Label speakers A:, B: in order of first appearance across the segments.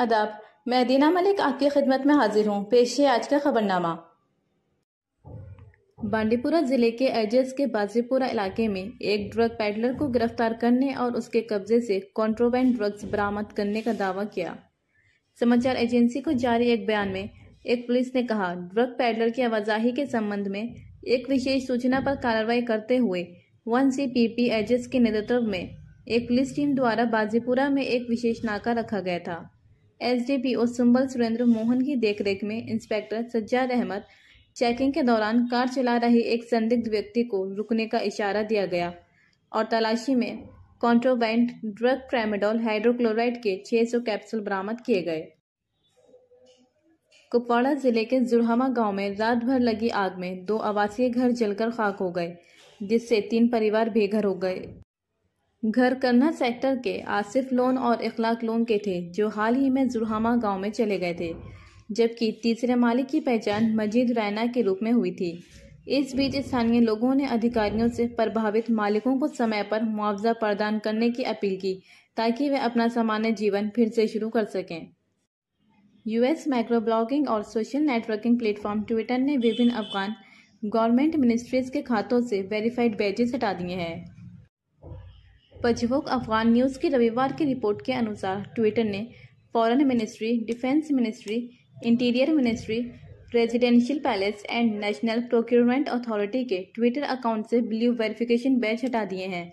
A: अदाब मैं दीना मलिक आपकी खिदमत में हाजिर हूँ पेश है आज का खबरनामा बांडीपुरा जिले के एजेस के बाजीपुरा इलाके में एक ड्रग पैडलर को गिरफ्तार करने और उसके कब्जे से कॉन्ट्रोबैंड ड्रग्स बरामद करने का दावा किया समाचार एजेंसी को जारी एक बयान में एक पुलिस ने कहा ड्रग पैडलर की आवाजाही के संबंध में एक विशेष सूचना पर कार्रवाई करते हुए वन सी पी पी एजेस के नेतृत्व में एक पुलिस टीम द्वारा बाजीपुरा में एक विशेष नाका रखा गया था एसडीपीओ सुंबल सुरेंद्र मोहन की देखरेख में इंस्पेक्टर सज्जाद अहमद चेकिंग के दौरान कार चला रहे एक संदिग्ध व्यक्ति को रुकने का इशारा दिया गया और तलाशी में कॉन्ट्रोबैंड ड्रग ट्रेमेडोल हाइड्रोक्लोराइड के 600 कैप्सूल बरामद किए गए कुपवाड़ा जिले के जुरहमा गांव में रात भर लगी आग में दो आवासीय घर जलकर खाक हो गए जिससे तीन परिवार बेघर हो गए घर करना सेक्टर के आसिफ लोन और इखलाक लोन के थे जो हाल ही में जुरहामा गांव में चले गए थे जबकि तीसरे मालिक की पहचान मजीद रैना के रूप में हुई थी इस बीच स्थानीय लोगों ने अधिकारियों से प्रभावित मालिकों को समय पर मुआवजा प्रदान करने की अपील की ताकि वे अपना सामान्य जीवन फिर से शुरू कर सकें यूएस माइक्रो ब्लॉगिंग और सोशल नेटवर्किंग प्लेटफॉर्म ट्विटर ने विभिन्न अफगान गवर्नमेंट मिनिस्ट्रीज के खातों से वेरीफाइड बैजेस हटा दिए हैं पजवोक अफगान न्यूज़ की रविवार की रिपोर्ट के अनुसार ट्विटर ने foreign ministry defence ministry interior ministry presidential palace and national procurement authority के ट्विटर अकाउंट से ब्लू वेरिफिकेशन बैच हटा दिए हैं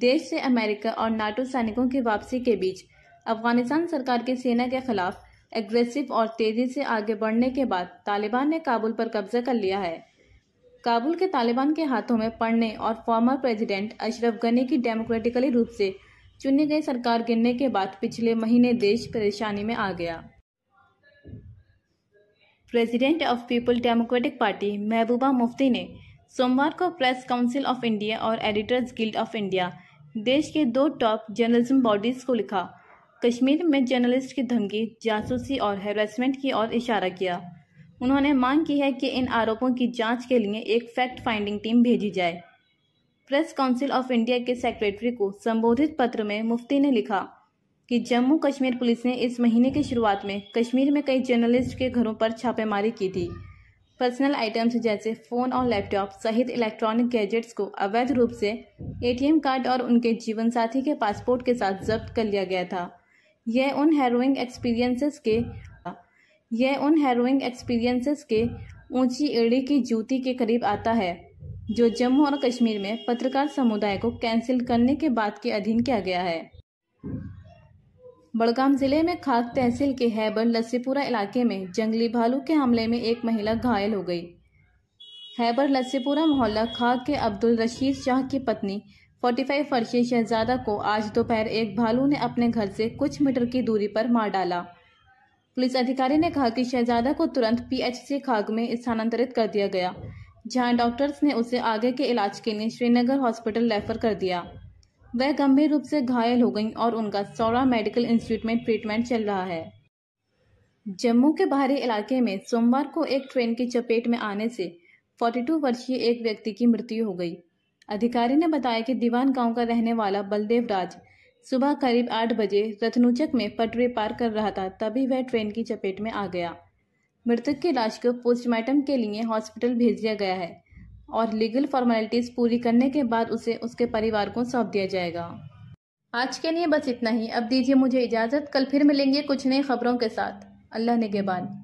A: देश से अमेरिका और नाटो सैनिकों की वापसी के बीच अफगानिस्तान सरकार की सेना के खिलाफ एग्रेसिव और तेज़ी से आगे बढ़ने के बाद तालिबान ने काबुल पर कब्जा कर लिया है काबुल के तालिबान के हाथों में पड़ने और फॉर्मर प्रेसिडेंट अशरफ गनी की डेमोक्रेटिकली रूप से चुनी गई सरकार गिरने के बाद पिछले महीने देश परेशानी में आ गया president of people democratic party Mehbooba Mufti ने सोमवार को प्रेस काउंसिल ऑफ इंडिया और एडिटर्स गिल्ड ऑफ इंडिया देश के दो टॉप जर्नलिज्म बॉडीज़ को लिखा कश्मीर में जर्नलिस्ट की धमकी जासूसी और हेरासमेंट की ओर इशारा किया उन्होंने मांग की है कि इन आरोपों की जांच के लिए एक फैक्ट फाइंडिंग टीम भेजी जाए प्रेस काउंसिल ऑफ इंडिया के सेक्रेटरी को संबोधित पत्र में मुफ्ती ने लिखा कि जम्मू कश्मीर पुलिस ने इस महीने की शुरुआत में कश्मीर में कई जर्नलिस्ट के घरों पर छापेमारी की थी पर्सनल आइटम्स जैसे फ़ोन और लैपटॉप सहित इलेक्ट्रॉनिक गैजेट्स को अवैध रूप से एटीएम कार्ड और उनके जीवन साथी के पासपोर्ट के साथ जब्त कर लिया गया था यह उन हैरोइंग एक्सपीरियंसेस के यह उन हैरोइंग एक्सपीरियंसेस के ऊंची एड़ी की जूती के करीब आता है जो जम्मू और कश्मीर में पत्रकार समुदाय को कैंसिल करने के बाद के अधीन किया गया है बड़गाम जिले में खाक तहसील के हैबर लस्सीपुरा इलाके में जंगली भालू के हमले में एक महिला घायल हो गई हैबर लस्सीपुरा मोहल्ला खाक के अब्दुल रशीद शाह की पत्नी 45 फर्शी शहजादा को आज दोपहर एक भालू ने अपने घर से कुछ मीटर की दूरी पर मार डाला पुलिस अधिकारी ने कहा कि शहजादा को तुरंत पीएचसी खाग में स्थानांतरित कर दिया गया जहां डॉक्टर्स ने उसे आगे के इलाज के लिए श्रीनगर हॉस्पिटल रेफर कर दिया वह गंभीर रूप से घायल हो गई और उनका सौरा मेडिकल इंस्टीट्यूट में ट्रीटमेंट चल रहा है जम्मू के बाहरी इलाके में सोमवार को एक ट्रेन की चपेट में आने से 42 वर्षीय एक व्यक्ति की मृत्यु हो गई अधिकारी ने बताया कि दीवान गांव का रहने वाला बलदेव राज सुबह करीब आठ बजे रथनुचक में पटरी पार कर रहा था तभी वह ट्रेन की चपेट में आ गया मृतक की लाश को पोस्टमार्टम के लिए हॉस्पिटल भेज दिया गया है और लीगल फॉर्मेलिटीज पूरी करने के बाद उसे उसके परिवार को सौंप दिया जाएगा आज के लिए बस इतना ही अब दीजिए मुझे इजाज़त कल फिर मिलेंगे कुछ नई खबरों के साथ अल्लाह बाद